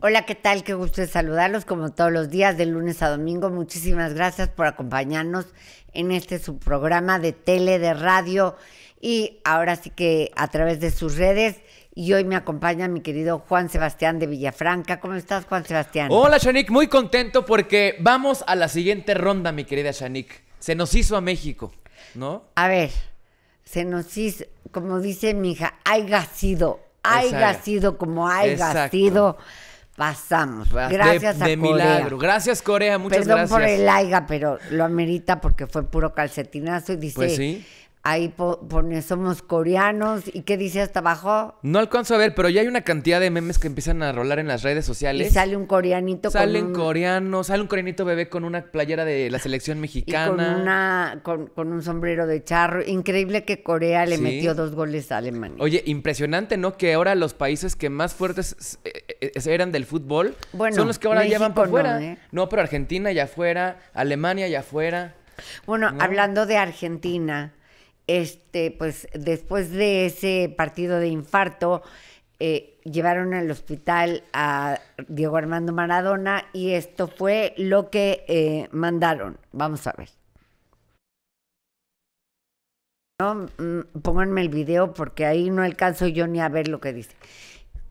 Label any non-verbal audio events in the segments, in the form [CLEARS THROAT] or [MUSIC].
Hola, ¿qué tal? Qué gusto saludarlos como todos los días, de lunes a domingo. Muchísimas gracias por acompañarnos en este subprograma de tele, de radio y ahora sí que a través de sus redes. Y hoy me acompaña mi querido Juan Sebastián de Villafranca. ¿Cómo estás, Juan Sebastián? Hola, Shanik. Muy contento porque vamos a la siguiente ronda, mi querida Shanik. Se nos hizo a México, ¿no? A ver, se nos hizo, como dice mi hija, hay sido, hay sido como hay Exacto pasamos. Gracias a milagro. Gracias, Corea. Muchas gracias. Perdón por el aiga, pero lo amerita porque fue puro calcetinazo y dice. Pues sí ahí pone somos coreanos y qué dice hasta abajo. No alcanzo a ver, pero ya hay una cantidad de memes que empiezan a rolar en las redes sociales. Y sale un coreanito Salen coreanos, sale un coreanito bebé con una playera de la selección mexicana. con, una, con, un sombrero de charro. Increíble que Corea le metió dos goles a Alemania. Oye, impresionante, ¿no? Que ahora los países que más fuertes eh, eh, eh, eran del fútbol son los que ahora llevan por fuera. No, pero Argentina y afuera, Alemania y afuera. Bueno, hablando de Argentina, este, pues después de ese partido de infarto, eh, llevaron al hospital a Diego Armando Maradona y esto fue lo que eh, mandaron. Vamos a ver. Mm, pónganme el video porque ahí no alcanzo yo ni a ver lo que dice.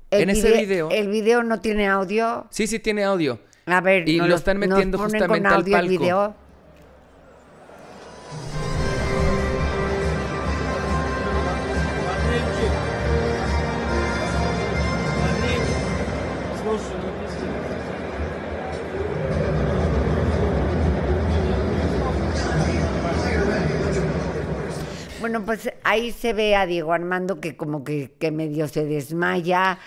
en ese video. ¿El video no tiene audio? Sí, sí tiene audio. A ver, y lo están metiendo justamente al palco. El video. bueno, pues ahí se ve a Diego Armando que como que, medio se desmaya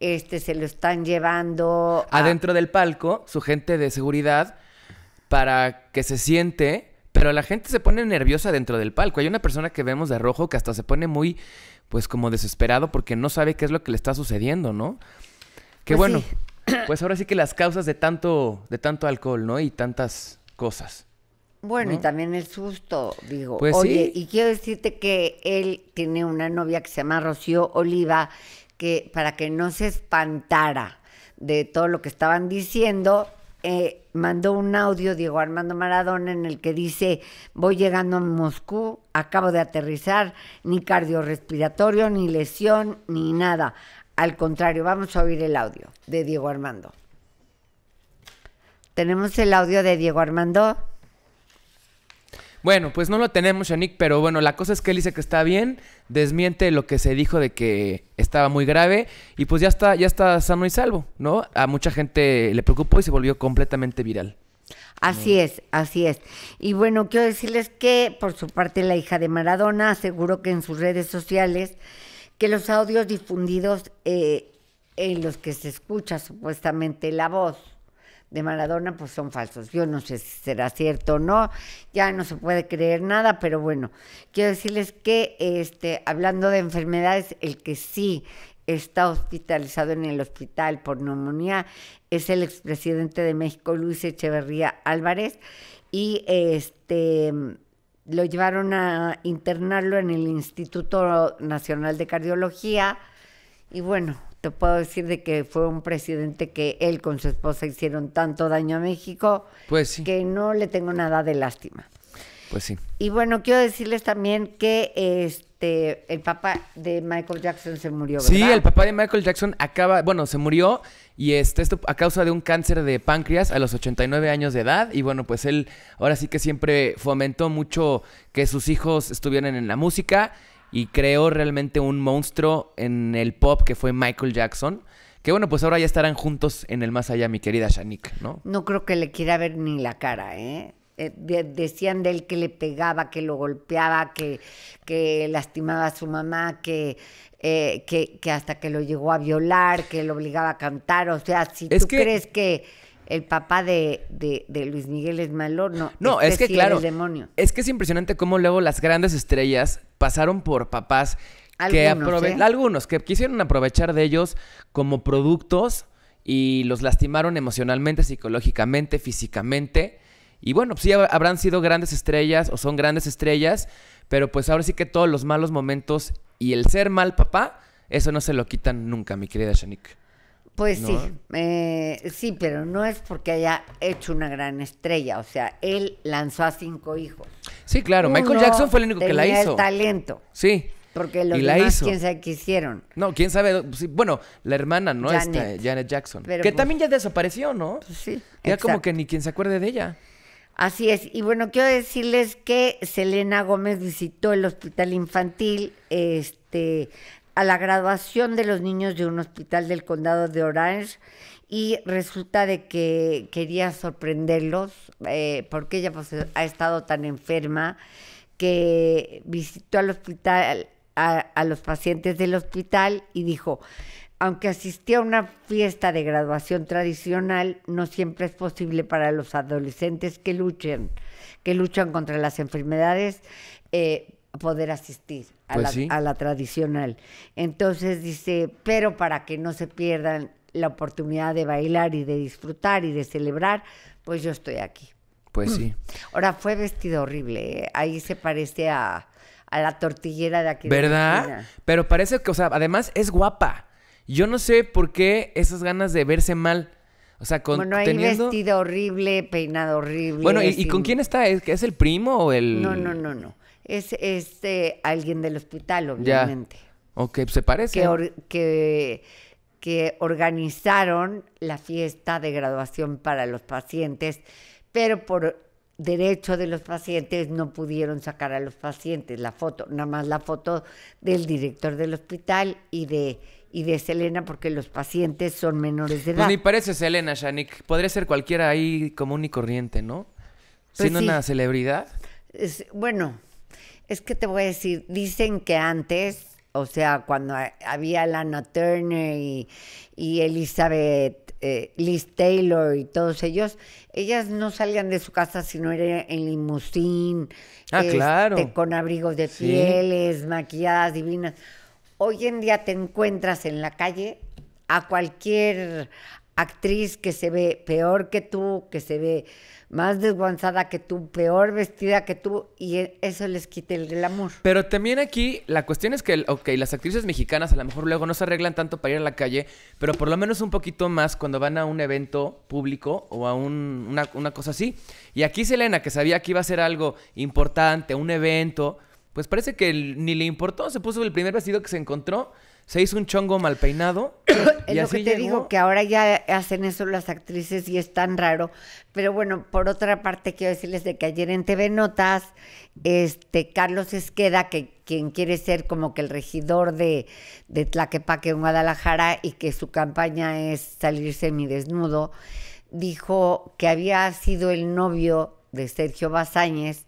este se lo están llevando adentro del palco su gente de seguridad para que se siente pero la gente se pone nerviosa dentro del palco hay una persona que vemos de rojo que hasta se pone muy pues como desesperado porque no sabe qué es lo que le está sucediendo no que pues bueno pues ahora sí que las causas de tanto de tanto alcohol no y tantas cosas bueno, y también el susto, digo. Pues oye, y quiero decirte que él tiene una novia que se llama Rocío Oliva, que para que no se espantara de todo lo que estaban diciendo, eh, mandó un audio Diego Armando Maradona en el que dice, voy llegando a Moscú, acabo de aterrizar, ni cardiorrespiratorio, ni lesión, ni nada. Al contrario, vamos a oír el audio de Diego Armando. ¿Tenemos el audio de Diego Armando? Bueno, pues no lo tenemos, Yannick, pero bueno, la cosa es que él dice que está bien, desmiente lo que se dijo de que estaba muy grave y pues ya está, ya está sano y salvo, ¿no? A mucha gente le preocupó y se volvió completamente viral. Así es, así es. Y bueno, quiero decirles que por su parte la hija de Maradona aseguró que en sus redes sociales que los audios difundidos eh, en los que se escucha supuestamente la voz de Maradona, pues son falsos. Yo no sé si será cierto o no, ya no se puede creer nada, pero bueno, quiero decirles que este, hablando de enfermedades, el que sí está hospitalizado en el hospital por neumonía es el expresidente de México, Luis Echeverría Álvarez, y este lo llevaron a internarlo en el Instituto Nacional de Cardiología. Y bueno, puedo decir de que fue un presidente que él con su esposa hicieron tanto daño a México pues que no le tengo nada de lástima. Pues sí. Y bueno, quiero decirles también que este el papá de Michael Jackson se murió. ¿verdad? Sí, el papá de Michael Jackson acaba, bueno, se murió y este, esto a causa de un cáncer de páncreas a los 89 años de edad. Y bueno, pues él ahora sí que siempre fomentó mucho que sus hijos estuvieran en la música y creó realmente un monstruo en el pop que fue Michael Jackson. Que bueno, pues ahora ya estarán juntos en el más allá, mi querida Shanique, ¿no? No creo que le quiera ver ni la cara, ¿eh? eh decían de él que le pegaba, que lo golpeaba, que, que lastimaba a su mamá, que, eh, que, hasta que lo llegó a violar, que lo obligaba a cantar. O sea, si tú crees que el papá de, Luis Miguel es malo, no. No, es que claro. Demonio. Es que es impresionante cómo luego las grandes estrellas pasaron por papás algunos, que ¿eh? algunos que quisieron aprovechar de ellos como productos y los lastimaron emocionalmente, psicológicamente, físicamente. Y bueno, pues sí habrán sido grandes estrellas o son grandes estrellas, pero pues ahora sí que todos los malos momentos y el ser mal papá, eso no se lo quitan nunca, mi querida Shanique. Pues sí, eh, sí, pero no es porque haya hecho una gran estrella, o sea, él lanzó a cinco hijos. Sí, claro, Michael Jackson fue el único que la hizo. el talento. Sí. Porque los demás, quién sabe qué hicieron. No, quién sabe. Bueno, la hermana, ¿no? Janet, Esta, Janet Jackson. que pues también ya desapareció, ¿no? Pues sí. Ya como que ni quien se acuerde de ella. Así es. Y bueno, quiero decirles que Selena Gómez visitó el hospital infantil. Este a la graduación de los niños de un hospital del condado de Orange y resulta de que quería sorprenderlos eh, porque ella pues, ha estado tan enferma que visitó al hospital a, los pacientes del hospital y dijo, aunque asistía a una fiesta de graduación tradicional, no siempre es posible para los adolescentes que luchen, que luchan contra las enfermedades, eh, poder asistir. Pues a, la, tradicional. Entonces dice, pero para que no se pierdan la oportunidad de bailar y de disfrutar y de celebrar, pues yo estoy aquí. Pues sí. [CLEARS THROAT] Ahora fue vestido horrible, ¿eh? ahí se parece a, a, la tortillera de aquí. ¿Verdad? Pero parece que, o sea, además es guapa. Yo no sé por qué esas ganas de verse mal. O sea, con bueno, hay vestido horrible, peinado horrible. Bueno, ¿y, con quién está? ¿Es, ¿Es el primo o el...? No, no, no, no es este alguien del hospital, obviamente. Ya. Ok, se parece. Que, que, organizaron la fiesta de graduación para los pacientes, pero por derecho de los pacientes no pudieron sacar a los pacientes la foto, nada más la foto del director del hospital y de y de Selena porque los pacientes son menores de pues edad. Pues ni parece Selena, Shanik. Podría ser cualquiera ahí común y corriente, ¿no? Pues Siendo una celebridad. Es, bueno, es que te voy a decir, dicen que antes, o sea, cuando había Lana Turner y, Elizabeth, eh, Liz Taylor y todos ellos, ellas no salían de su casa si no era en limusín, ah, este, con abrigos de pieles, maquilladas divinas. Hoy en día te encuentras en la calle a cualquier actriz que se ve peor que tú, que se ve más desguanzada que tú, peor vestida que tú, y e, eso les quita el glamour. Pero también aquí la cuestión es que, ok, las actrices mexicanas a lo mejor luego no se arreglan tanto para ir a la calle, pero por lo menos un poquito más cuando van a un evento público o a una, una cosa así. Y aquí Selena, que sabía que iba a ser algo importante, un evento, pues parece que ni le importó, se puso el primer vestido que se encontró se hizo un chongo mal peinado. [COUGHS] y lo que te digo, que ahora ya hacen eso las actrices y es tan raro. Pero bueno, por otra parte, quiero decirles de que ayer en TV Notas, este Carlos Esqueda, que quien quiere ser como que el regidor de, de Tlaquepaque en Guadalajara y que su campaña es salir semidesnudo, dijo que había sido el novio de Sergio Bazáñez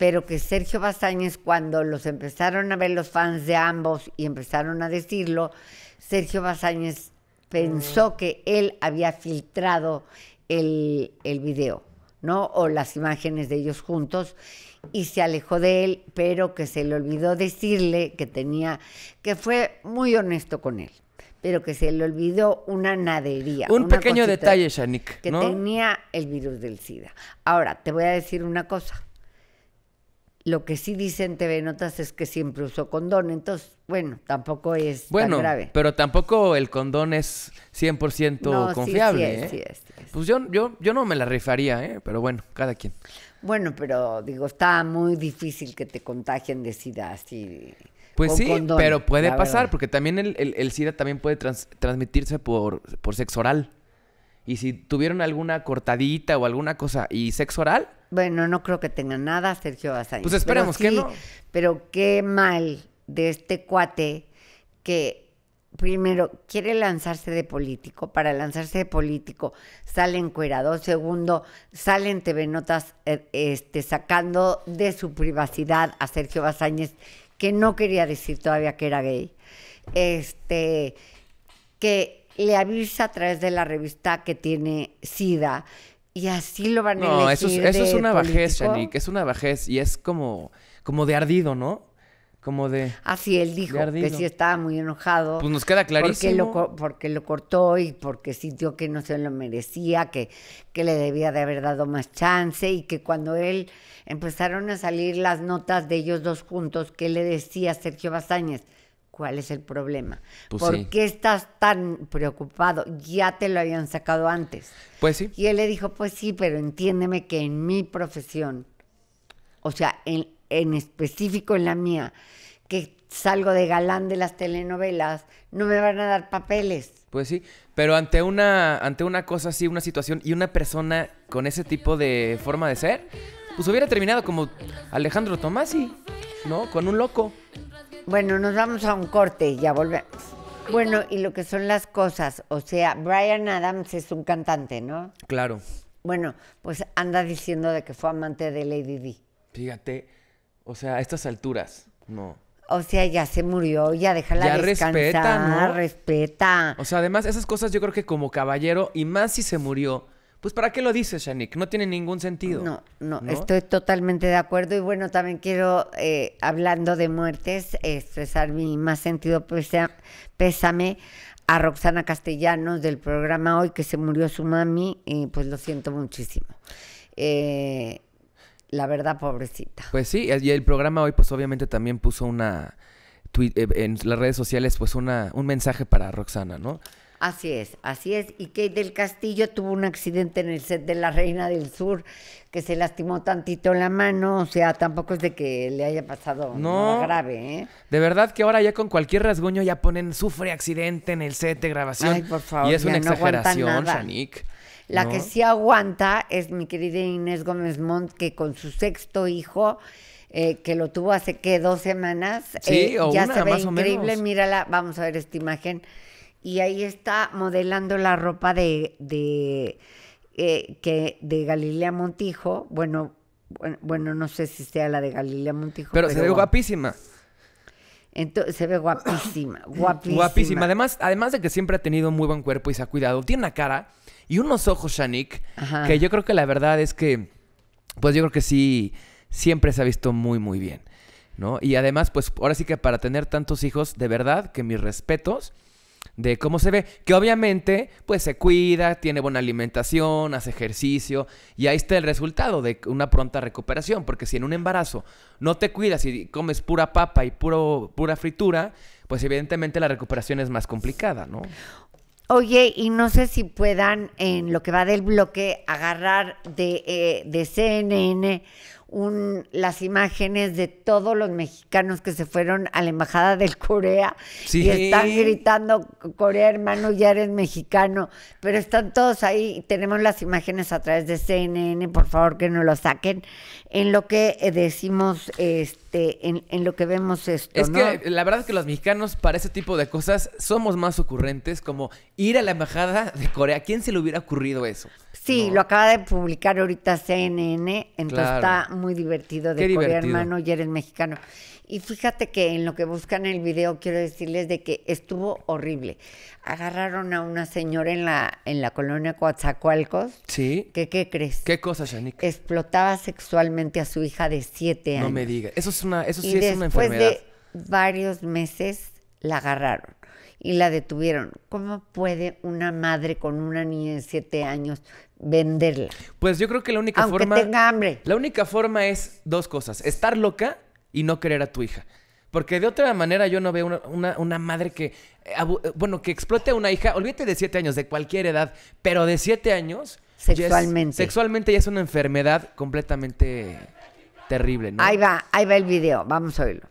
pero que Sergio Bazañez, cuando los empezaron a ver los fans de ambos y empezaron a decirlo, Sergio Bazañez pensó mm. que él había filtrado el, el video, ¿no? O las imágenes de ellos juntos y se alejó de él, pero que se le olvidó decirle que tenía, que fue muy honesto con él, pero que se le olvidó una nadería. Un pequeño detalle, Que tenía el virus del SIDA. Ahora, te voy a decir una cosa. Lo que sí dicen TV Notas es que siempre usó condón, entonces, bueno, tampoco es tan grave. pero tampoco el condón es 100% no, confiable. Sí, ¿eh? sí, sí, pues yo, yo, yo no me la rifaría, ¿eh? pero bueno, cada quien. Bueno, pero digo, está muy difícil que te contagien de SIDA así. Pues sí, pero puede pasar, porque también el, SIDA también puede transmitirse por, por sexo oral. Y si tuvieron alguna cortadita o alguna cosa y sexo oral, bueno, no creo que tenga nada Sergio Bazáñez. Pues esperemos que no. Pero qué mal de este cuate que primero quiere lanzarse de político, para lanzarse de político salen Cuerados, segundo salen TV Notas eh, este, sacando de su privacidad a Sergio Bazañez, que no quería decir todavía que era gay, este, que le avisa a través de la revista que tiene SIDA, y así lo van a elegir. No, eso, es, eso es una bajez, que es una bajez y es como, como de ardido, ¿no? Como de. Así él dijo que sí estaba muy enojado. Pues nos queda clarísimo. Porque lo, porque lo cortó y porque sintió que no se lo merecía, que, que le debía de haber dado más chance y que cuando él empezaron a salir las notas de ellos dos juntos, ¿qué le decía Sergio Bazáñez? ¿Cuál es el problema? Pues ¿Por qué estás tan preocupado? Ya te lo habían sacado antes. Pues sí. Y él le dijo, pues sí, pero entiéndeme que en mi profesión, o sea, en, en específico en la mía, que salgo de galán de las telenovelas, no me van a dar papeles. Pues sí, pero ante una, ante una cosa así, una situación y una persona con ese tipo de forma de ser, pues hubiera terminado como Alejandro Tomasi, ¿no? Con un loco. Bueno, nos vamos a un corte y ya volvemos. Bueno, y lo que son las cosas, o sea, Brian Adams es un cantante, ¿no? Claro. Bueno, pues anda diciendo de que fue amante de Lady D. Fíjate, o sea, a estas alturas, no. O sea, ya se murió, ya déjala ya respeta, ¿no? respeta. O sea, además esas cosas yo creo que como caballero y más si se murió, pues ¿para qué lo dices, Shanik? No tiene ningún sentido. No, no, estoy totalmente de acuerdo y bueno, también quiero, eh, hablando de muertes, expresar mi más sentido pésame a Roxana Castellanos del programa Hoy, que se murió su mami y pues lo siento muchísimo. Eh, la verdad, pobrecita. Pues sí, y el programa Hoy pues obviamente también puso una... Eh, en las redes sociales pues una, un mensaje para Roxana, ¿no? Así es, así es. Y Kate del Castillo tuvo un accidente en el set de La Reina del Sur que se lastimó tantito la mano, o sea, tampoco es de que le haya pasado nada grave, ¿eh? De verdad que ahora ya con cualquier rasguño ya ponen sufre accidente en el set de grabación. Ay, por favor, y es una exageración, Shanique. La que sí aguanta es mi querida Inés Gómez Montt, que con su sexto hijo, eh, que lo tuvo hace que dos semanas, sí, eh, o ya se ve increíble. Mírala, vamos a ver esta imagen y ahí está modelando la ropa de, de, eh, que, de Galilea Montijo. Bueno, bueno, no sé si sea la de Galilea Montijo. Pero, se ve guapísima. Entonces, se ve guapísima, [CLEARS THROAT] guapísima. Guapísima. Además, además de que siempre ha tenido muy buen cuerpo y se ha cuidado, tiene una cara y unos ojos, Shanik, que yo creo que la verdad es que, pues yo creo que sí, siempre se ha visto muy, muy bien. ¿No? Y además, pues ahora sí que para tener tantos hijos, de verdad que mis respetos de cómo se ve, que obviamente pues se cuida, tiene buena alimentación, hace ejercicio y ahí está el resultado de una pronta recuperación, porque si en un embarazo no te cuidas y comes pura papa y puro, pura fritura, pues evidentemente la recuperación es más complicada, ¿no? Oye, y no sé si puedan en lo que va del bloque agarrar de, eh, de CNN las imágenes de todos los mexicanos que se fueron a la embajada del Corea y están gritando Corea hermano ya eres mexicano pero están todos ahí tenemos las imágenes a través de CNN por favor que no lo saquen en lo que eh, decimos este en, lo que vemos esto es que la verdad es que los mexicanos para ese tipo de cosas somos más ocurrentes como ir a la embajada de Corea quién se le hubiera ocurrido eso Sí, lo acaba de publicar ahorita CNN, entonces está muy divertido de cubrir Hermano y eres mexicano. Y fíjate que en lo que buscan el video quiero decirles de que estuvo horrible. Agarraron a una señora en la en la colonia Coatzacoalcos. Sí. ¿Qué qué crees? ¿Qué cosa, Shanique? Explotaba sexualmente a su hija de siete años. No me digas. Eso es una eso sí es una enfermedad. Después de varios meses la agarraron y la detuvieron. ¿Cómo puede una madre con una niña de siete años venderla? Pues yo creo que la única forma... Aunque forma... tenga hambre. La única forma es dos cosas. Estar loca y no querer a tu hija. Porque de otra manera yo no veo una, una, madre que, eh, eh, bueno, que explote a una hija, olvídate de siete años, de cualquier edad, pero de siete años... Sexualmente. sexualmente ya es una enfermedad completamente terrible, Ahí va, ahí va el video, vamos a oírlo.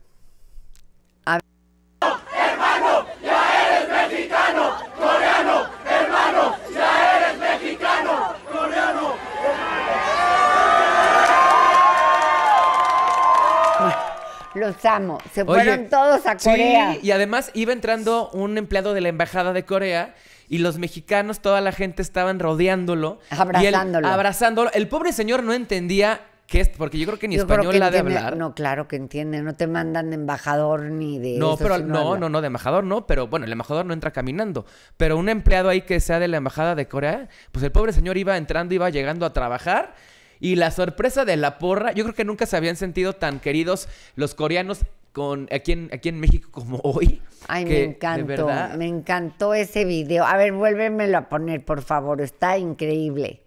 Los amo. Se fueron todos a Corea. y además iba entrando un empleado de la Embajada de Corea y los mexicanos, toda la gente estaban rodeándolo. Abrazándolo. abrazándolo. El pobre señor no entendía qué es, porque yo creo que ni español la de hablar. No, claro que entiende, no te mandan de embajador ni de. No, pero no, no, no, de embajador no, pero bueno, el embajador no entra caminando. Pero un empleado ahí que sea de la embajada de Corea, pues el pobre señor iba entrando, iba llegando a trabajar y la sorpresa de la porra, yo creo que nunca se habían sentido tan queridos los coreanos con aquí en, aquí en México como [LAUGHS] hoy. Ay, me encantó, me encantó ese video. A ver, vuélvemelo a poner, por favor, está increíble.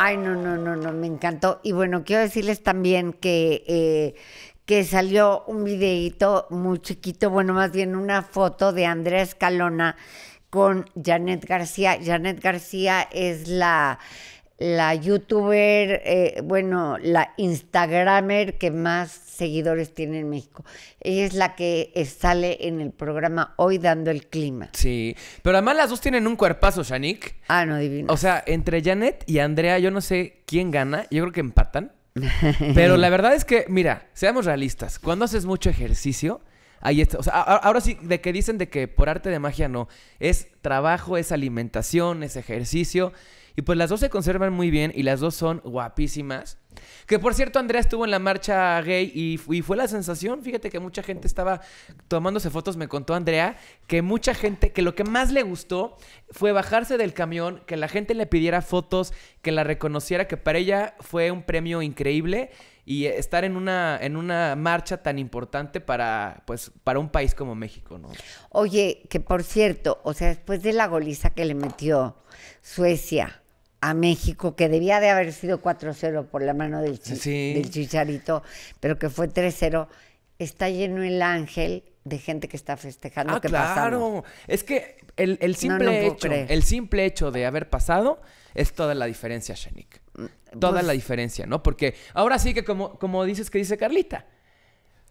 Ay, no, no, no, no, me encantó. Y bueno, quiero decirles también que, eh, que salió un videíto muy chiquito, bueno, más bien una foto de Andrés Calona con Janet García. Janet García es la la youtuber, eh, bueno, la instagramer que más seguidores tiene en México. Ella es la que sale en el programa hoy dando el clima. Sí, pero además las dos tienen un cuerpazo, Shanik. Ah, no, divino. O sea, entre Janet y Andrea, yo no sé quién gana, yo creo que empatan. [LAUGHS] pero la verdad es que, mira, seamos realistas, cuando haces mucho ejercicio, Ahí está. ahora sí, de que dicen de que por arte de magia no. Es trabajo, es alimentación, es ejercicio. Y pues las dos se conservan muy bien y las dos son guapísimas. Que por cierto, Andrea estuvo en la marcha gay y, fue la sensación. Fíjate que mucha gente estaba tomándose fotos. Me contó Andrea que mucha gente, que lo que más le gustó fue bajarse del camión, que la gente le pidiera fotos, que la reconociera, que para ella fue un premio increíble y estar en una, en una marcha tan importante para, pues, para un país como México, ¿no? Oye, que por cierto, o sea, después de la goliza que le metió Suecia a México, que debía de haber sido 4-0 por la mano del, chicharito, pero que fue 3-0, está lleno el ángel de gente que está festejando ah, claro. Es que el, simple hecho, el simple hecho de haber pasado es toda la diferencia, Shanik. Mm, toda pues la diferencia, ¿no? Porque ahora sí que como, como dices que dice Carlita.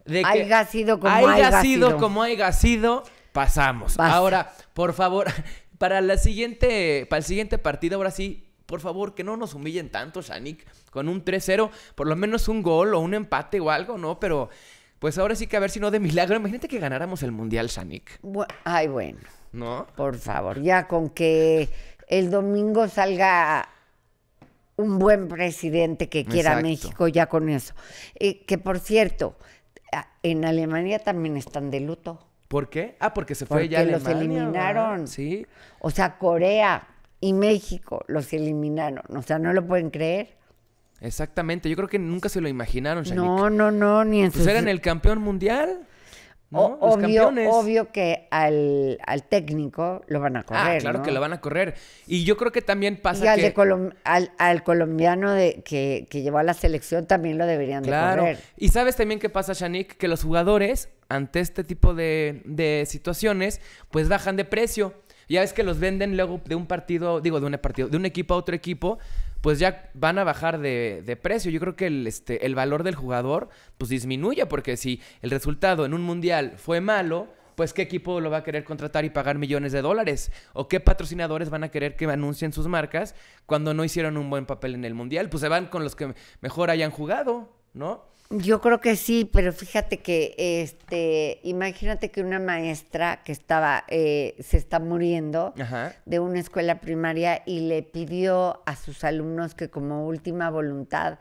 De que haya sido como haya, sido, como haya sido, pasamos. Ahora, por favor, [LAUGHS] para la siguiente, para el siguiente partido, ahora sí, por favor, que no nos humillen tanto, Shanik, con un 3-0, por lo menos un gol o un empate o algo, ¿no? Pero pues ahora sí que a ver si no de milagro. Imagínate que ganáramos el Mundial, Shanik. Ay, bueno. ¿No? Por favor, ya con que el domingo salga un buen presidente que quiera México, ya con eso. Eh, que por cierto, en Alemania también están de luto. ¿Por qué? Ah, porque se fue ya Alemania. los eliminaron. Sí. O sea, Corea y México los eliminaron. O sea, no lo pueden creer. Exactamente, yo creo que nunca se lo imaginaron. Shanique. No, no, no, ni en pues eran el campeón mundial. Los obvio, campeones. obvio que al, técnico lo van a ah, correr. Ah, claro que lo van a correr. Y yo creo que también pasa que... al, colombiano de, que, llevó a la selección también lo deberían de correr. Y sabes también qué pasa, Shanique? que los jugadores, ante este tipo de, de situaciones, pues bajan de precio. Ya ves que los venden luego de un partido, digo, de un partido, de un equipo a otro equipo, pues ya van a bajar de, de precio. Yo creo que el, este, el valor del jugador pues disminuye porque si el resultado en un mundial fue malo, pues qué equipo lo va a querer contratar y pagar millones de dólares o qué patrocinadores van a querer que anuncien sus marcas cuando no hicieron un buen papel en el mundial, pues se van con los que mejor hayan jugado, ¿no? Yo creo que sí, pero fíjate que, este, imagínate que una maestra que estaba, eh, se está muriendo de una escuela primaria y le pidió a sus alumnos que como última voluntad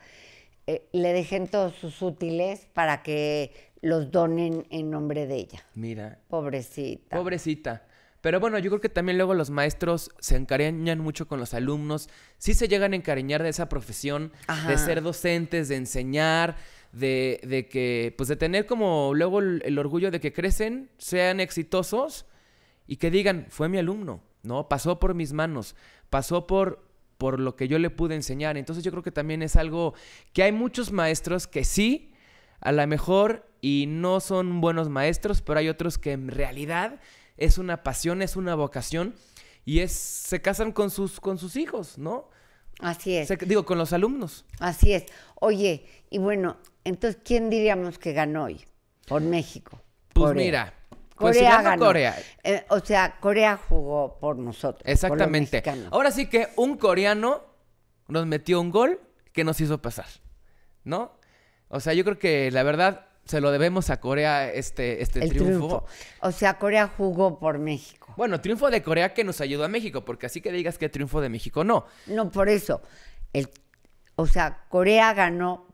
eh, le dejen todos sus útiles para que los donen en nombre de ella. Mira. Pobrecita. Pobrecita. Pero bueno, yo creo que también luego los maestros se encariñan mucho con los alumnos, sí se llegan a encariñar de esa profesión, de ser docentes, de enseñar de, que, pues de tener como luego el, orgullo de que crecen, sean exitosos y que digan, fue mi alumno, ¿no? Pasó por mis manos, pasó por, por lo que yo le pude enseñar. Entonces yo creo que también es algo que hay muchos maestros que sí, a lo mejor, y no son buenos maestros, pero hay otros que en realidad es una pasión, es una vocación y es, se casan con sus, con sus hijos, ¿no? Así es. digo, con los alumnos. Así es. Oye, y bueno, entonces, ¿quién diríamos que ganó hoy? Por México. Pues mira. Pues Corea ganó. Corea. Eh, o sea, Corea jugó por nosotros. Exactamente. Ahora sí que un coreano nos metió un gol que nos hizo pasar, ¿no? O sea, yo creo que la verdad se lo debemos a Corea este, este triunfo. O sea, Corea jugó por México. Bueno, triunfo de Corea que nos ayudó a México, porque así que digas que triunfo de México, no. No, por eso. El, o sea, Corea ganó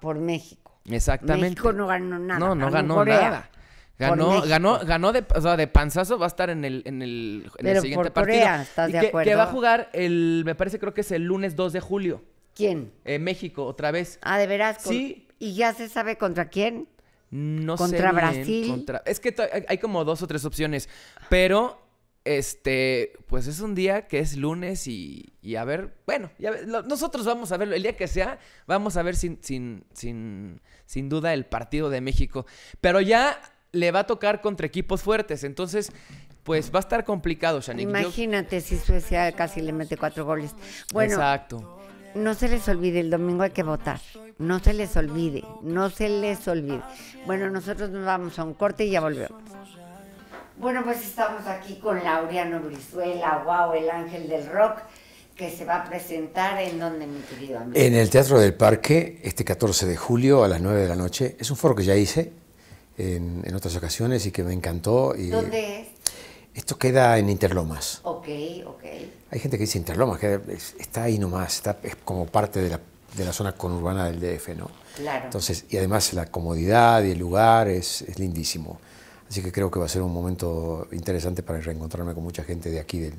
por México. Exactamente. México no ganó nada. No, no ganó, nada. Ganó, ganó, ganó de, panzazo, va a estar en el, en el, siguiente partido. ¿estás de acuerdo? Que va a jugar el, me parece, creo que es el lunes 2 de julio. ¿Quién? Eh, México, otra vez. Ah, de veras. Sí. ¿Y ya se sabe contra quién? No contra Brasil. Es que hay como dos o tres opciones. Pero, este, pues es un día que es lunes y, y a ver, bueno, ya, nosotros vamos a verlo. El día que sea, vamos a ver sin, sin, sin, sin duda el partido de México. Pero ya le va a tocar contra equipos fuertes. Entonces, pues va a estar complicado, Shanique. Imagínate si Suecia casi le mete cuatro goles. Bueno, Exacto no se les olvide, el domingo hay que votar. No se les olvide, no se les olvide. Bueno, nosotros nos vamos a un corte y ya volvemos. Bueno, pues estamos aquí con Laureano Brizuela, wow, el ángel del rock, que se va a presentar en donde, mi querido amigo. En el Teatro del Parque, este 14 de julio a las 9 de la noche. Es un foro que ya hice en, en otras ocasiones y que me encantó. ¿Dónde es? Esto queda en Interlomas. Ok, ok. Hay gente que dice Interlomas, que está ahí nomás, está, es como parte de la, de la zona conurbana del DF, ¿no? Claro. Entonces, y además la comodidad y el lugar es, lindísimo. Así que creo que va a ser un momento interesante para reencontrarme con mucha gente de aquí, de,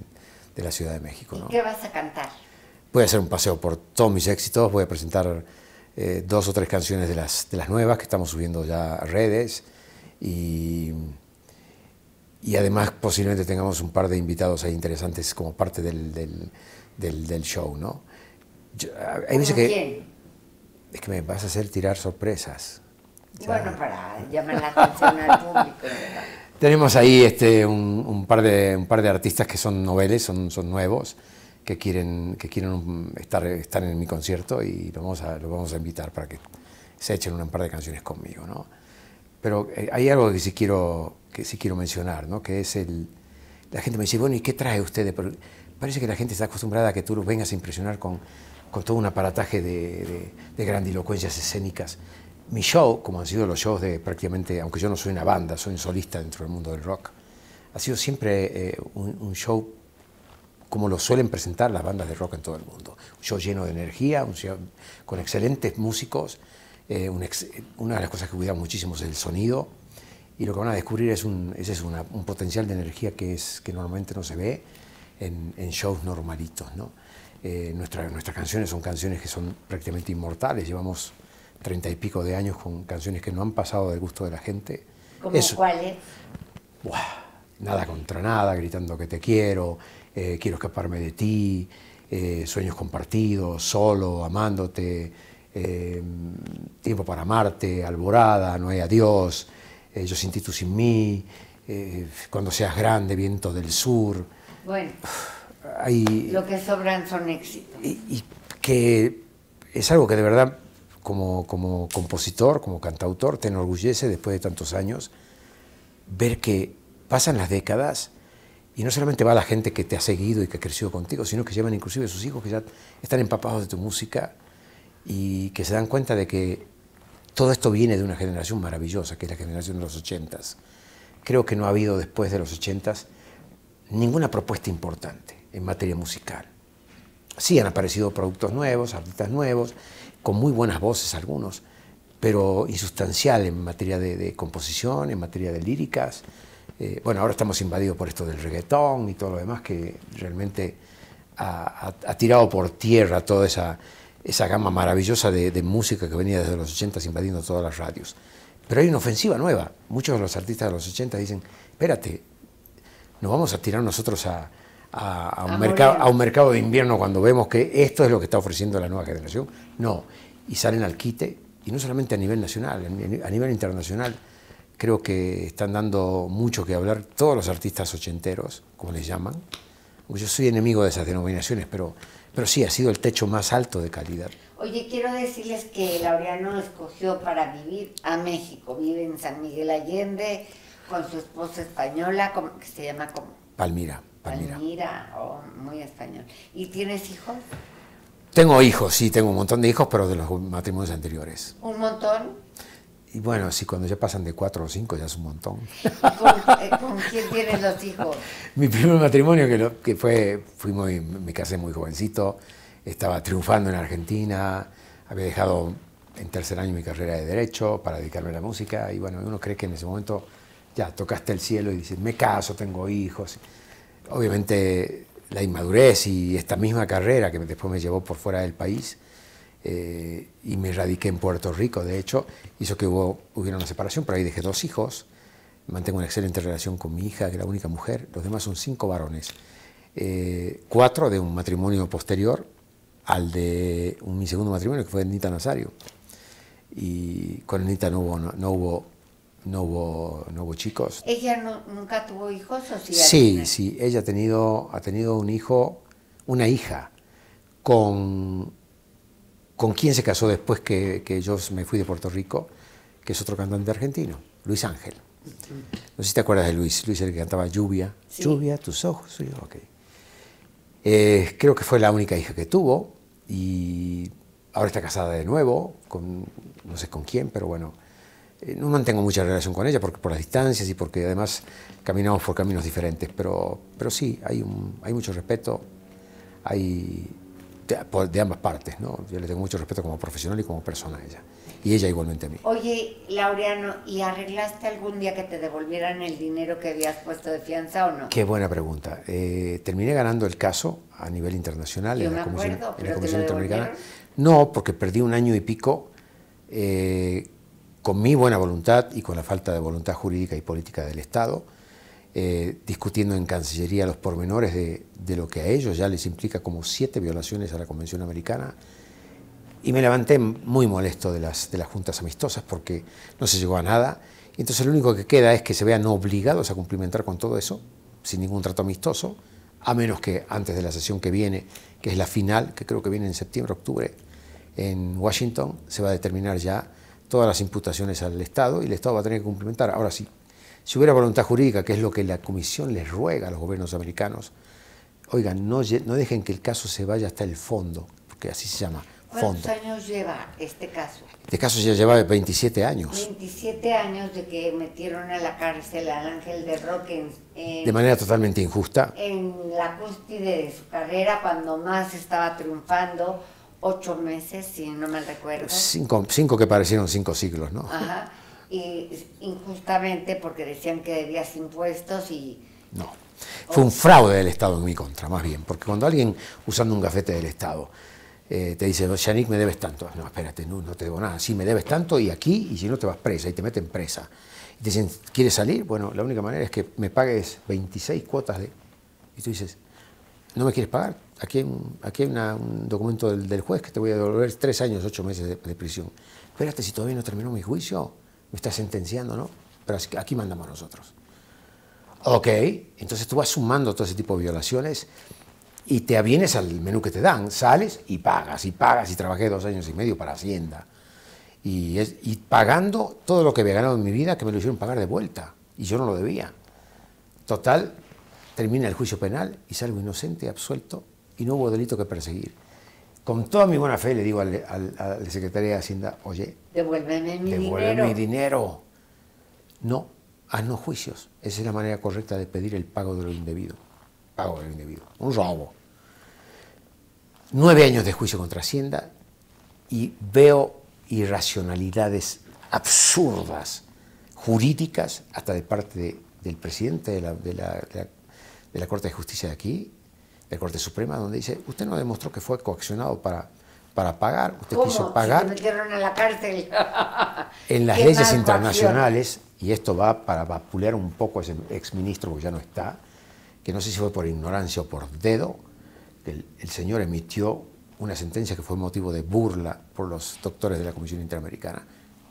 la Ciudad de México. ¿no? qué vas a cantar? Voy a hacer un paseo por todos mis éxitos, voy a presentar eh, dos o tres canciones de las, de las nuevas que estamos subiendo ya a redes y y además posiblemente tengamos un par de invitados ahí interesantes como parte del, del, show, ¿no? que... Quién? Es que me vas a hacer tirar sorpresas. Bueno, para llamar la atención al público. Tenemos ahí este, un, par de, un par de artistas que son noveles, son, son nuevos, que quieren, que quieren estar, estar en mi concierto y los vamos, a, los vamos a invitar para que se echen un par de canciones conmigo, ¿no? Pero eh, hay algo que sí quiero, que sí quiero mencionar, ¿no? que es el... La gente me dice, bueno, ¿y qué trae usted? parece que la gente está acostumbrada a que tú vengas a impresionar con, con todo un aparataje de, de, grandilocuencias escénicas. Mi show, como han sido los shows de prácticamente, aunque yo no soy una banda, soy un solista dentro del mundo del rock, ha sido siempre eh, un, un show como lo suelen presentar las bandas de rock en todo el mundo. Un show lleno de energía, un show con excelentes músicos, eh, una de las cosas que cuidamos muchísimo es el sonido y lo que van a descubrir es un, es un potencial de energía que, es, que normalmente no se ve en, shows normalitos. Eh, nuestras canciones son canciones que son prácticamente inmortales, llevamos treinta y pico de años con canciones que no han pasado del gusto de la gente. ¿Cómo cuáles? Nada contra nada, gritando que te quiero, eh, quiero escaparme de ti, sueños compartidos, solo, amándote. Eh, tiempo para Marte, Alborada, No hay adiós, eh, Yo sin tú sin mí, eh, Cuando seas grande, Viento del Sur. Bueno, lo que sobran son éxitos. Y, que es algo que de verdad, como, como compositor, como cantautor, te enorgullece después de tantos años ver que pasan las décadas y no solamente va la gente que te ha seguido y que ha crecido contigo, sino que llevan inclusive sus hijos que ya están empapados de tu música y que se dan cuenta de que todo esto viene de una generación maravillosa, que es la generación de los ochentas. Creo que no ha habido después de los ochentas ninguna propuesta importante en materia musical. Sí han aparecido productos nuevos, artistas nuevos, con muy buenas voces algunos, pero insustancial en materia de, composición, en materia de líricas. Eh, bueno, ahora estamos invadidos por esto del reggaetón y todo lo demás que realmente ha tirado por tierra toda esa esa gama maravillosa de, música que venía desde los 80 invadiendo todas las radios. Pero hay una ofensiva nueva. Muchos de los artistas de los 80 dicen, espérate, nos vamos a tirar nosotros a, a, un mercado, a, un mercado, de invierno cuando vemos que esto es lo que está ofreciendo la nueva generación. No, y salen al quite, y no solamente a nivel nacional, a nivel internacional. Creo que están dando mucho que hablar todos los artistas ochenteros, como les llaman. Yo soy enemigo de esas denominaciones, pero pero sí ha sido el techo más alto de calidad. Oye, quiero decirles que Laureano escogió para vivir a México. Vive en San Miguel Allende con su esposa española, que se llama como Palmira. Palmira, Palmira oh, muy español. ¿Y tienes hijos? Tengo hijos, sí, tengo un montón de hijos, pero de los matrimonios anteriores. ¿Un montón? Y bueno, si cuando ya pasan de cuatro o cinco ya es un montón. ¿Con, eh, quién tienes los hijos? [LAUGHS] Mi primer matrimonio, que, fue, fui muy, me casé muy jovencito, estaba triunfando en Argentina, había dejado en tercer año mi carrera de Derecho para dedicarme a la música, y bueno, uno cree que en ese momento ya tocaste el cielo y dices, me caso, tengo hijos. Obviamente la inmadurez y esta misma carrera que después me llevó por fuera del país, eh, y me radiqué en Puerto Rico, de hecho, hizo que hubo, hubiera una separación, pero ahí dejé dos hijos, mantengo una excelente relación con mi hija, que es la única mujer, los demás son cinco varones, eh, cuatro de un matrimonio posterior al de mi segundo matrimonio, que fue Anita Nazario, y con Anita no hubo, no, hubo no hubo, no hubo chicos. ¿Ella nunca tuvo hijos o sí? Sí, sí, ella ha tenido, ha tenido un hijo, una hija, con con quién se casó después que, yo me fui de Puerto Rico, que es otro cantante argentino, Luis Ángel. No sé si te acuerdas de Luis, Luis el que cantaba Lluvia, Lluvia, tus ojos, sí, ok. Eh, creo que fue la única hija que tuvo y ahora está casada de nuevo, con, no sé con quién, pero bueno, eh, no mantengo mucha relación con ella porque por las distancias y porque además caminamos por caminos diferentes, pero, pero sí, hay, hay mucho respeto, hay, de ambas partes, ¿no? Yo le tengo mucho respeto como profesional y como persona a ella. Y ella igualmente a mí. Oye, Laureano, ¿y arreglaste algún día que te devolvieran el dinero que habías puesto de fianza o no? Qué buena pregunta. Eh, terminé ganando el caso a nivel internacional en, la Comisión, Interamericana. No, porque perdí un año y pico eh, con mi buena voluntad y con la falta de voluntad jurídica y política del Estado eh, discutiendo en Cancillería los pormenores de, de, lo que a ellos ya les implica como siete violaciones a la Convención Americana. Y me levanté muy molesto de las, de las juntas amistosas porque no se llegó a nada. Y entonces lo único que queda es que se vean obligados a cumplimentar con todo eso, sin ningún trato amistoso, a menos que antes de la sesión que viene, que es la final, que creo que viene en septiembre, octubre, en Washington, se va a determinar ya todas las imputaciones al Estado y el Estado va a tener que cumplimentar. Ahora sí, si hubiera voluntad jurídica, que es lo que la Comisión les ruega a los gobiernos americanos, oigan, no, dejen que el caso se vaya hasta el fondo, porque así se llama. Fondo. ¿Cuántos años lleva este caso? Este caso ya lleva 27 años. 27 años de que metieron a la cárcel al Ángel de Roque. de manera totalmente injusta. En la cúspide de su carrera, cuando más estaba triunfando, ocho meses, si no me recuerdo. Cinco, cinco que parecieron cinco siglos, ¿no? Ajá y injustamente porque decían que debías impuestos y... No, fue un fraude del Estado en mi contra, más bien, porque cuando alguien usando un gafete del Estado eh, te dice, Yannick, me debes tanto, no, espérate, no, te debo nada, sí, me debes tanto y aquí, y si no te vas presa y te meten presa. Y te dicen, ¿quieres salir? Bueno, la única manera es que me pagues 26 cuotas de... Y tú dices, ¿no me quieres pagar? Aquí hay un, aquí un documento del, juez que te voy a devolver tres años, ocho meses de, de prisión. Espérate, si todavía no terminó mi juicio, me está sentenciando, ¿no? Pero aquí mandamos nosotros. Ok, entonces tú vas sumando todo ese tipo de violaciones y te avienes al menú que te dan, sales y pagas, y pagas, y trabajé dos años y medio para Hacienda. Y, pagando todo lo que había ganado en mi vida, que me lo hicieron pagar de vuelta, y yo no lo debía. Total, termina el juicio penal y salgo inocente, absuelto, y no hubo delito que perseguir con toda mi buena fe le digo al, a la Secretaría de Hacienda, oye, devuélveme mi dinero. mi dinero. No, juicios. Esa es la manera correcta de pedir el pago de lo indebido. Pago de lo indebido. Un robo. Nueve años de juicio contra Hacienda y veo irracionalidades absurdas, jurídicas, hasta de parte del presidente de la, de la Corte de Justicia de aquí, el Corte Suprema, donde dice, usted no demostró que fue coaccionado para, para pagar, usted quiso pagar. Se metieron a la cárcel. [LAUGHS] en las leyes internacionales, y esto va para vapulear un poco a ese exministro, porque ya no está, que no sé si fue por ignorancia o por dedo, que el, señor emitió una sentencia que fue motivo de burla por los doctores de la Comisión Interamericana.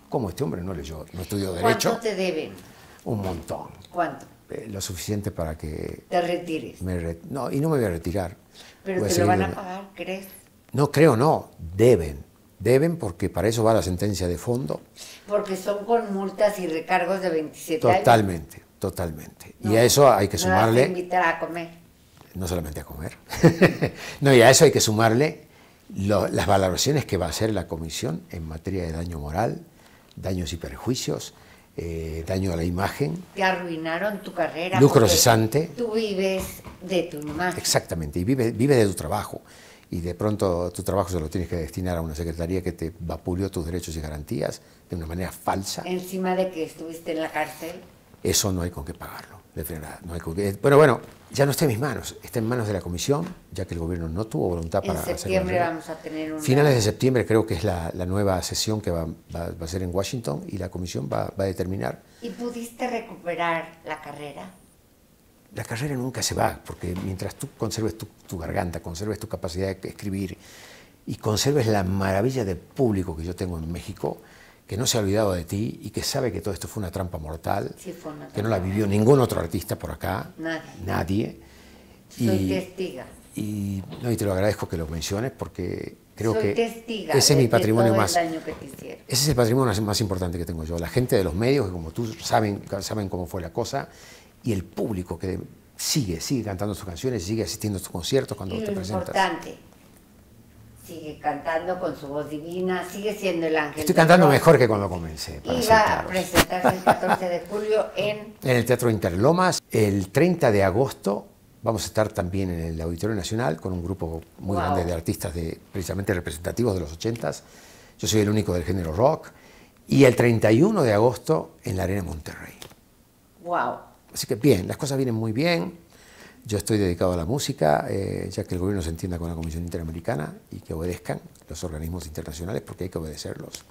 ¿Cómo este hombre no leyó, no estudió derecho. ¿Cuánto te deben? Un montón. ¿Cuánto? Eh, lo suficiente para que... Te retires. no, y no me voy a retirar. Pero te lo van a pagar, ¿crees? No, creo no, deben. Deben porque para eso va la sentencia de fondo. Porque son con multas y recargos de 27 totalmente, años. Totalmente, totalmente. y a eso hay que sumarle... invitar a comer. No solamente a comer. [LAUGHS] no, y a eso hay que sumarle las valoraciones que va a hacer la comisión en materia de daño moral, daños y perjuicios, eh, daño a la imagen. Te arruinaron tu carrera. Lucro cesante. Tú vives de tu imagen. Exactamente, y vive, vive de tu trabajo. Y de pronto tu trabajo se lo tienes que destinar a una secretaría que te vapuleó tus derechos y garantías de una manera falsa. Encima de que estuviste en la cárcel. Eso no hay con qué pagarlo bueno, bueno, ya no está en mis manos, está en manos de la comisión, ya que el gobierno no tuvo voluntad para... Finales de septiembre creo que es la, nueva sesión que va, a ser en Washington y la comisión va, a determinar. ¿Y pudiste recuperar la carrera? La carrera nunca se va, porque mientras tú conserves tu, tu garganta, conserves tu capacidad de escribir y conserves la maravilla de público que yo tengo en México, que no se ha olvidado de ti y que sabe que todo esto fue una trampa mortal, que no la vivió ningún otro artista por acá, nadie. Soy y, Y, te lo agradezco que lo menciones porque creo que ese es mi patrimonio más... ese es el patrimonio más importante que tengo yo. La gente de los medios, como tú saben, saben cómo fue la cosa, y el público que sigue, sigue cantando sus canciones, sigue asistiendo a sus conciertos cuando te presentas. Importante sigue cantando con su voz divina, sigue siendo el ángel. Estoy cantando mejor que cuando comencé. y va a presentarse el 14 de julio [LAUGHS] en... En el Teatro Interlomas. El 30 de agosto vamos a estar también en el Auditorio Nacional con un grupo muy grande de artistas de, precisamente representativos de los 80 Yo soy el único del género rock. Y el 31 de agosto en la Arena Monterrey. ¡Wow! Así que bien, las cosas vienen muy bien yo estoy dedicado a la música, eh, ya que el gobierno se entienda con la Comisión Interamericana y que obedezcan los organismos internacionales porque hay que obedecerlos.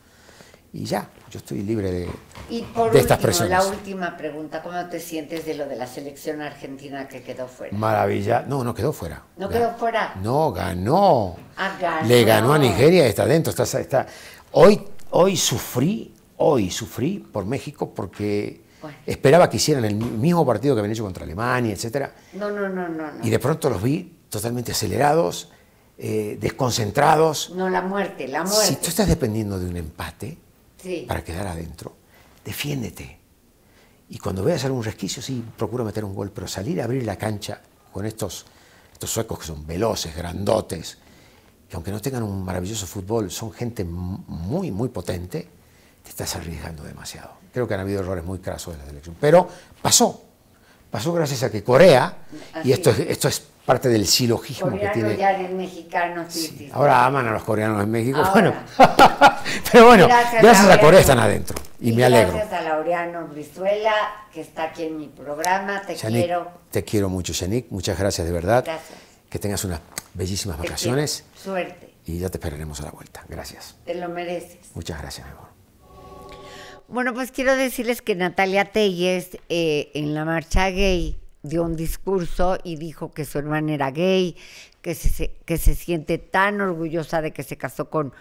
Y ya, yo estoy libre de, y por estas último, La última pregunta, ¿cómo te sientes de lo de la selección argentina que quedó fuera? Maravilla, no, no quedó fuera. ¿No quedó fuera? No, ganó. Ah, ganó. Le ganó a Nigeria, está dentro, está, está. Hoy, hoy sufrí, hoy sufrí por México porque Esperaba que hicieran el mismo partido que habían hecho contra Alemania, etc. No, no, no, no, Y de pronto los vi totalmente acelerados, eh, desconcentrados. No, la muerte, la muerte. Si tú estás dependiendo de un empate para quedar adentro, defiéndete. Y cuando veas algún resquicio, sí, procura meter un gol, pero salir a abrir la cancha con estos, estos suecos que son veloces, grandotes, que aunque no tengan un maravilloso fútbol, son gente muy, muy potente te estás arriesgando demasiado. Creo que han habido errores muy crasos en la selección. Pero pasó. Pasó gracias a que Corea, y esto es, esto es parte del silogismo que tiene. Ya mexicanos, ahora aman a los coreanos en México. Bueno, [LAUGHS] pero bueno, gracias, a Corea están adentro y, me alegro. Gracias a Laureano Brizuela que está aquí en mi programa. Te quiero. Te quiero mucho, Xenik. Muchas gracias de verdad. Gracias. Que tengas unas bellísimas vacaciones. Suerte. Y ya te esperaremos a la vuelta. Gracias. Te lo mereces. Muchas gracias, mi amor. Bueno, pues quiero decirles que Natalia Telles eh, en la marcha gay dio un discurso y dijo que su hermana era gay, que se, que se siente tan orgullosa de que se casó con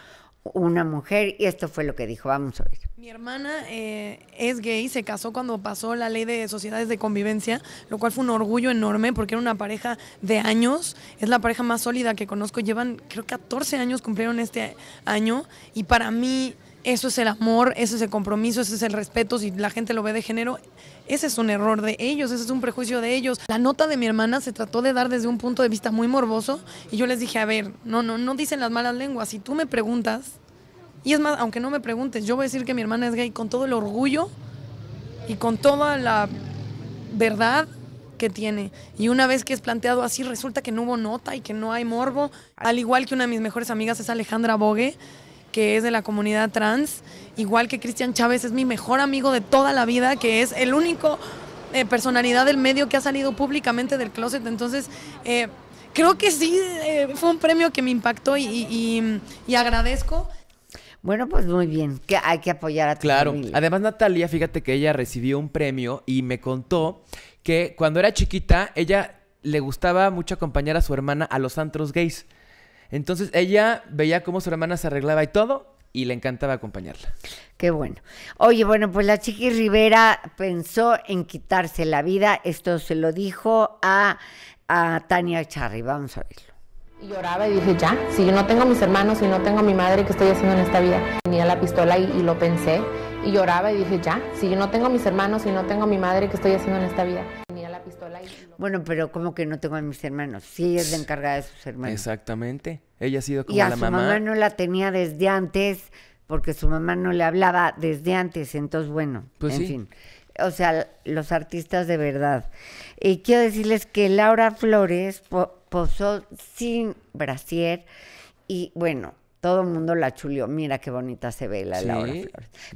una mujer y esto fue lo que dijo. Vamos a ver. Mi hermana eh, es gay, se casó cuando pasó la ley de sociedades de convivencia, lo cual fue un orgullo enorme porque era una pareja de años, es la pareja más sólida que conozco, llevan creo 14 años, cumplieron este año y para mí eso es el amor, ese es el compromiso, ese es el respeto, si la gente lo ve de género, ese es un error de ellos, ese es un prejuicio de ellos. La nota de mi hermana se trató de dar desde un punto de vista muy morboso y yo les dije, a ver, no, no, no dicen las malas lenguas, si tú me preguntas, y es más, aunque no me preguntes, yo voy a decir que mi hermana es gay con todo el orgullo y con toda la verdad que tiene. Y una vez que es planteado así, resulta que no hubo nota y que no hay morbo. Al igual que una de mis mejores amigas es Alejandra Bogue, que es de la comunidad trans, igual que Cristian Chávez es mi mejor amigo de toda la vida, que es el único eh, personalidad del medio que ha salido públicamente del closet. Entonces, eh, creo que sí, eh, fue un premio que me impactó y, agradezco. Bueno, pues muy bien, que hay que apoyar a tu Claro, además Natalia, fíjate que ella recibió un premio y me contó que cuando era chiquita, ella le gustaba mucho acompañar a su hermana a los antros gays. Entonces ella veía cómo su hermana se arreglaba y todo, y le encantaba acompañarla. Qué bueno. Oye, bueno, pues la Chiqui Rivera pensó en quitarse la vida. Esto se lo dijo a, a Tania Charri. Vamos a verlo. Y lloraba y dije, ya, si yo no tengo a mis hermanos, si no tengo a mi madre, ¿qué estoy haciendo en esta vida? Tenía la pistola y lo pensé y lloraba y dije, ya, si yo no tengo a mis hermanos, si no tengo a mi madre, ¿qué estoy haciendo en esta vida? Tenía la pistola y... Bueno, pero ¿cómo que no tengo a mis hermanos? Sí, es la encargada de sus hermanos. Exactamente. Ella ha sido como y a la su mamá. no la tenía desde antes porque su mamá no le hablaba desde antes, entonces bueno, pues en fin. O sea, los artistas de verdad. Y quiero decirles que Laura Flores posó sin brasier y bueno, todo el mundo la chulió. Mira qué bonita se ve la Laura Flores.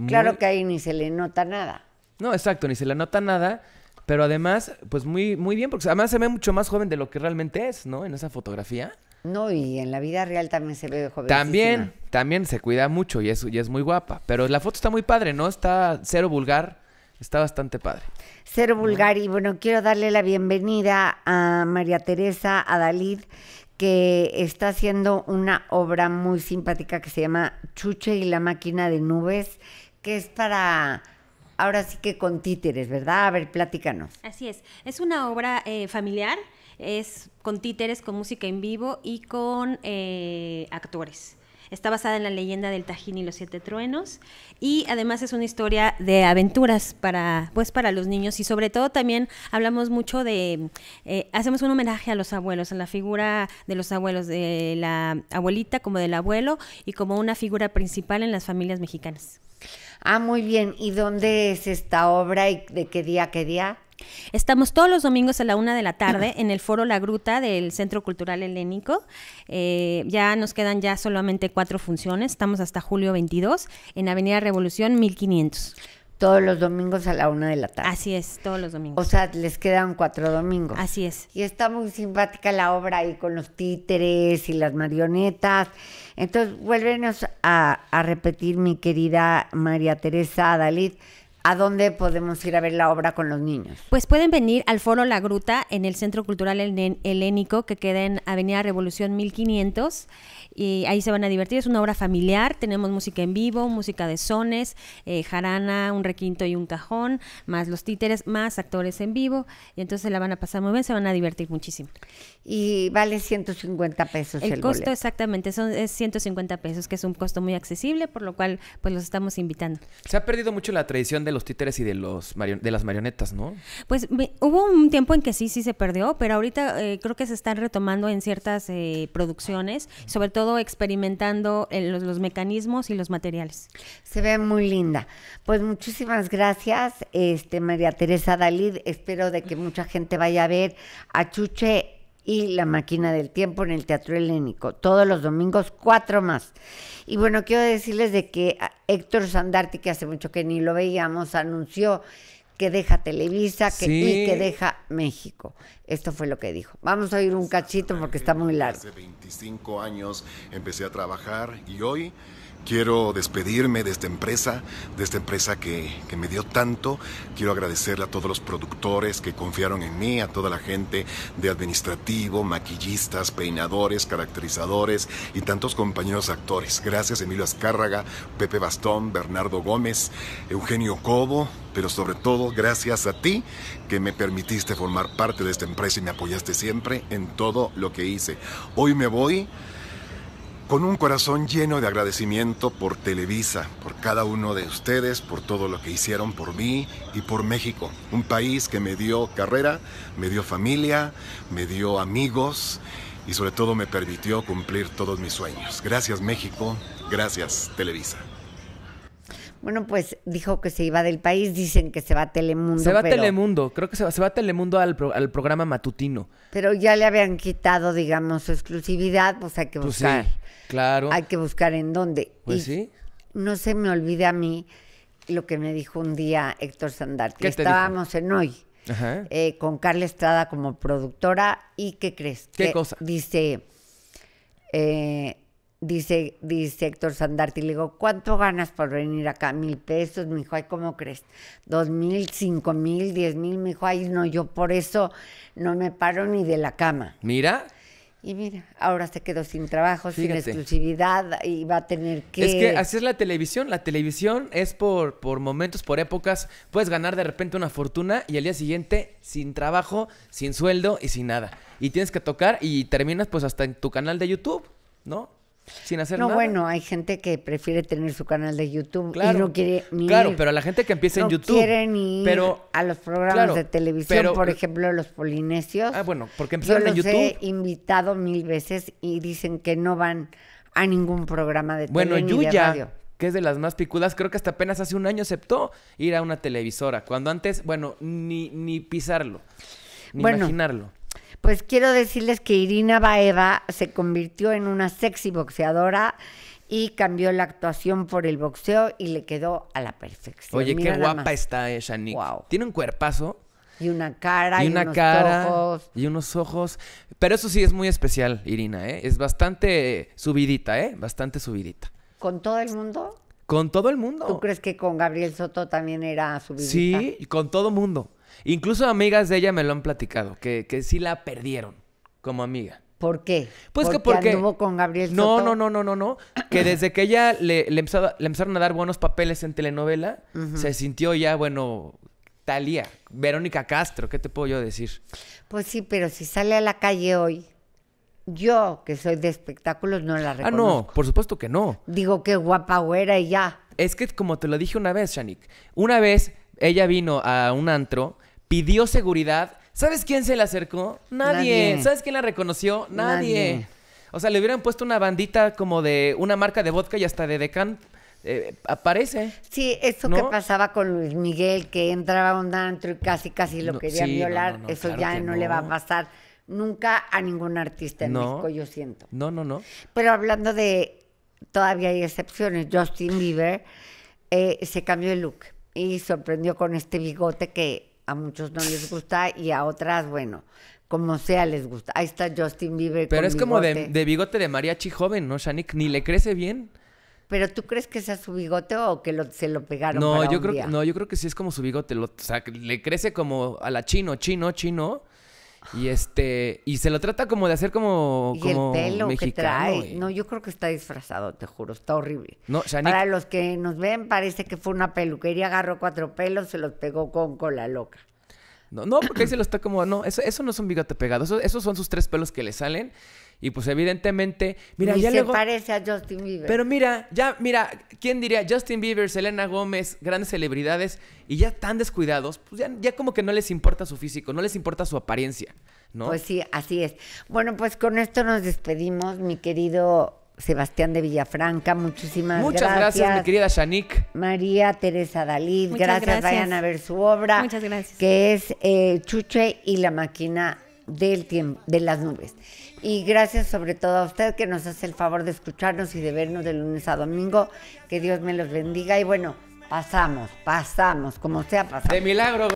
Claro que ahí ni se le nota nada. No, exacto, ni se le nota nada. Pero además, pues muy, muy bien, porque además se ve mucho más joven de lo que realmente es, ¿no? En esa fotografía. No, y en la vida real también se ve joven. También, también se cuida mucho y es, y es muy guapa. Pero la foto está muy padre, ¿no? Está cero vulgar, está bastante padre. Cero vulgar, y bueno, quiero darle la bienvenida a María Teresa, a Dalid que está haciendo una obra muy simpática que se llama Chuche y la máquina de nubes, que es para ahora sí que con títeres, ¿verdad? A ver, platícanos. Así es, es una obra eh, familiar, es con títeres, con música en vivo y con eh, actores. Está basada en la leyenda del Tajín y los Siete Truenos y además es una historia de aventuras para, pues, para los niños y sobre todo también hablamos mucho de, eh, hacemos un homenaje a los abuelos, a la figura de los abuelos, de la abuelita como del abuelo y como una figura principal en las familias mexicanas. Ah, muy bien. ¿Y dónde es esta obra y de qué día qué día? Estamos todos los domingos a la una de la [CLEARS THROAT] tarde en el foro La Gruta del Centro Cultural Helénico. Eh, ya nos quedan ya solamente cuatro funciones. Estamos hasta julio 22 en Avenida Revolución 1500. Todos los domingos a la una de la tarde. Así es, todos los domingos. O sea, les quedan cuatro domingos. Así es. Y está muy simpática la obra ahí con los títeres y las marionetas. Entonces, vuelvenos a, a repetir, mi querida María Teresa Adalid ¿A dónde podemos ir a ver la obra con los niños? Pues pueden venir al Foro La Gruta en el Centro Cultural Helénico que queda en Avenida Revolución 1500 y ahí se van a divertir. Es una obra familiar, tenemos música en vivo, música de sones, eh, jarana, un requinto y un cajón, más los títeres, más actores en vivo y entonces la van a pasar muy bien, se van a divertir muchísimo y vale 150 pesos. El, el costo exactamente son, es 150 pesos, que es un costo muy accesible, por lo cual pues los estamos invitando. Se ha perdido mucho la tradición de los títeres y de, los de las marionetas, ¿no? Pues hubo un tiempo en que sí, sí se perdió, pero ahorita eh, creo que se están retomando en ciertas eh, producciones, sobre todo experimentando eh, los, mecanismos y los materiales. Se ve muy linda. Pues muchísimas gracias, este María Teresa Dalid. Espero de que mucha gente vaya a ver a Chuche y La máquina del tiempo en el Teatro Helénico. Todos los domingos, cuatro más. Y bueno, quiero decirles de que ah, Héctor Sandarti, que hace mucho que ni lo veíamos, anunció que deja Televisa que, y que deja México. Esto fue lo que dijo. Vamos a oír un cachito porque está muy largo. Hace 25 años empecé a trabajar y hoy... Quiero despedirme de esta empresa, de esta empresa que, me dio tanto. Quiero agradecerle a todos los productores que confiaron en mí, a toda la gente de administrativo, maquillistas, peinadores, caracterizadores y tantos compañeros actores. Gracias Emilio Azcárraga, Pepe Bastón, Bernardo Gómez, Eugenio Cobo, pero sobre todo gracias a ti que me permitiste formar parte de esta empresa y me apoyaste siempre en todo lo que hice. Hoy me voy con un corazón lleno de agradecimiento por Televisa, por cada uno de ustedes, por todo lo que hicieron por mí y por México. Un país que me dio carrera, me dio familia, me dio amigos y sobre todo me permitió cumplir todos mis sueños. Gracias México, gracias Televisa. Bueno, pues dijo que se iba del país, dicen que se va a Telemundo. Se va a Telemundo, creo que se va, a Telemundo al, programa matutino. Pero ya le habían quitado, digamos, su exclusividad, pues hay que buscar. Pues sí, claro. Hay que buscar en dónde. Pues sí. No se me olvide a mí lo que me dijo un día Héctor Sandart. que estábamos en hoy. Eh, con Carla Estrada como productora y ¿qué crees? ¿Qué cosa? Dice, eh, dice, dice Héctor Sandarti, le digo, ¿cuánto ganas por venir acá? Mil pesos, mi hijo, ay, ¿cómo crees? Dos mil, cinco mil, diez mil, mi ay, no, yo por eso no me paro ni de la cama. Mira. Y mira, ahora se quedó sin trabajo, sin exclusividad y va a tener que... Es que así es la televisión. La televisión es por, por momentos, por épocas. Puedes ganar de repente una fortuna y al día siguiente sin trabajo, sin sueldo y sin nada. Y tienes que tocar y terminas pues hasta en tu canal de YouTube, ¿no? sin no, bueno, hay gente que prefiere tener su canal de YouTube y no quiere ni Claro, pero pero la gente que empieza en YouTube. No quieren pero, a los programas de televisión, por ejemplo, los polinesios. Ah, bueno, porque los he invitado mil veces y dicen que no van a ningún programa de televisión tele Bueno, Yuya, que es de las más picudas, creo que hasta apenas hace un año aceptó ir a una televisora, cuando antes, bueno, ni, ni pisarlo, ni imaginarlo. Pues quiero decirles que Irina Baeva se convirtió en una sexy boxeadora y cambió la actuación por el boxeo y le quedó a la perfección. Oye, qué guapa está ella, Nick. Tiene un cuerpazo. Y una cara, y, unos ojos. Y unos ojos. Pero eso sí es muy especial, Irina, ¿eh? Es bastante subidita, ¿eh? Bastante subidita. ¿Con todo el mundo? Con todo el mundo. ¿Tú crees que con Gabriel Soto también era subidita? Sí, con todo el mundo. Incluso amigas de ella me lo han platicado, que, sí la perdieron como amiga. ¿Por qué? Pues que porque anduvo con Gabriel no, No, no, no, no, no, que [COUGHS] desde que ella le, empezaron a dar buenos papeles en telenovela, se sintió ya, bueno, Talía, Verónica Castro, ¿qué te puedo yo decir? Pues sí, pero si sale a la calle hoy, yo que soy de espectáculos no la reconozco. Ah, no, por supuesto que no. Digo que guapa güera y ya. Es que como te lo dije una vez, Shanik, una vez ella vino a un antro, pidió seguridad. ¿Sabes quién se le acercó? Nadie. ¿Sabes quién la reconoció? Nadie. O sea, le hubieran puesto una bandita como de una marca de vodka y hasta de decant eh, aparece. Sí, eso que pasaba con Luis Miguel, que entraba a un antro y casi, casi lo quería violar, eso ya no, le va a pasar nunca a ningún artista en México, yo siento. No, no, no. Pero hablando de, todavía hay excepciones, Justin Bieber eh, se cambió el look y sorprendió con este bigote que a muchos no les gusta y a otras, bueno, como sea les gusta. Ahí está Justin Bieber. Pero es como de, bigote de mariachi joven, ¿no, Shanik? Ni le crece bien. Pero tú crees que sea su bigote o que se lo pegaron. No, yo creo no, yo creo que sí es como su bigote. o sea, le crece como a la chino, chino, chino. Y este, y se lo trata como de hacer como. Y el pelo que trae. No, yo creo que está disfrazado, te juro, está horrible. No, Para los que nos ven, parece que fue una peluquería, agarró cuatro pelos, se los pegó con cola loca. No, no, porque ahí se lo está como, no, eso, no no un bigote pegado, esos son sus tres pelos que le salen. Y pues evidentemente, mira, Ni ya se parece a Justin Bieber. Pero mira, ya, mira, ¿quién diría Justin Bieber, Selena Gómez, grandes celebridades y ya tan descuidados? Pues ya, como que no les importa su físico, no les importa su apariencia, ¿no? Pues sí, así es. Bueno, pues con esto nos despedimos, mi querido Sebastián de Villafranca, muchísimas gracias. Muchas gracias, mi querida Shanique. María Teresa Dalí, gracias, gracias, vayan a ver su obra. Muchas gracias. Que es eh, Chuche y la máquina del tiempo, de las nubes. Y gracias sobre todo a usted que nos hace el favor de escucharnos y de vernos de lunes a domingo. Que Dios me los bendiga y bueno, pasamos, pasamos, como sea pasamos. De milagro.